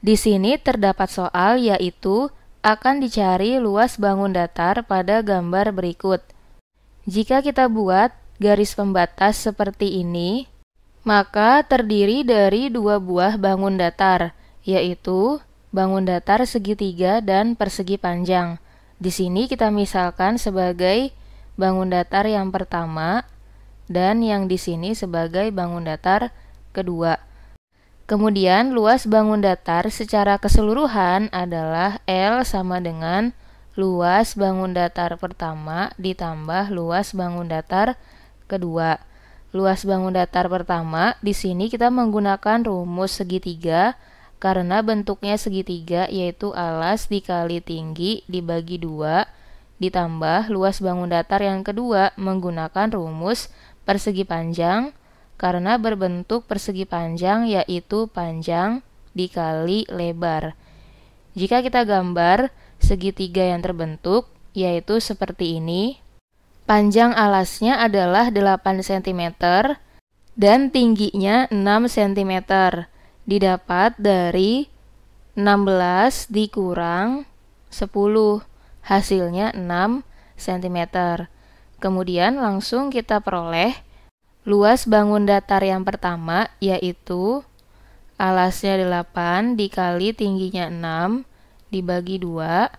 Di sini terdapat soal yaitu akan dicari luas bangun datar pada gambar berikut. Jika kita buat garis pembatas seperti ini, maka terdiri dari dua buah bangun datar, yaitu bangun datar segitiga dan persegi panjang. Di sini kita misalkan sebagai bangun datar yang pertama dan yang di sini sebagai bangun datar kedua. Kemudian luas bangun datar secara keseluruhan adalah L sama dengan luas bangun datar pertama ditambah luas bangun datar kedua. Luas bangun datar pertama di sini kita menggunakan rumus segitiga karena bentuknya segitiga yaitu alas dikali tinggi dibagi dua ditambah luas bangun datar yang kedua menggunakan rumus persegi panjang karena berbentuk persegi panjang yaitu panjang dikali lebar. Jika kita gambar segitiga yang terbentuk yaitu seperti ini. Panjang alasnya adalah 8 cm dan tingginya 6 cm. Didapat dari 16 dikurang 10. Hasilnya 6 cm. Kemudian langsung kita peroleh Luas bangun datar yang pertama yaitu alasnya 8 dikali tingginya 6 dibagi 2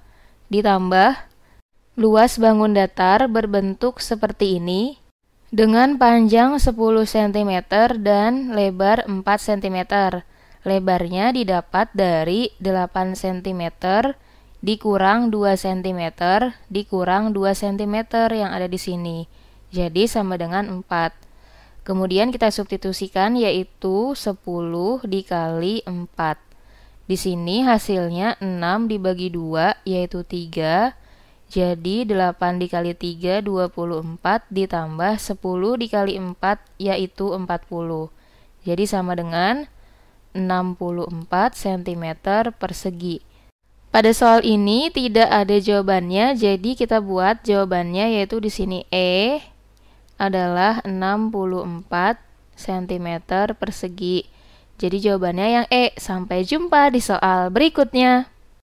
ditambah luas bangun datar berbentuk seperti ini dengan panjang 10 cm dan lebar 4 cm. Lebarnya didapat dari 8 cm dikurang 2 cm dikurang 2 cm yang ada di sini. Jadi sama dengan 4. Kemudian kita substitusikan yaitu 10 dikali 4. Di sini hasilnya 6 dibagi 2 yaitu 3. Jadi 8 dikali 3 24 ditambah 10 dikali 4 yaitu 40. Jadi sama dengan 64 cm persegi. Pada soal ini tidak ada jawabannya, jadi kita buat jawabannya yaitu di sini E adalah 64 cm persegi. Jadi jawabannya yang E. Sampai jumpa di soal berikutnya.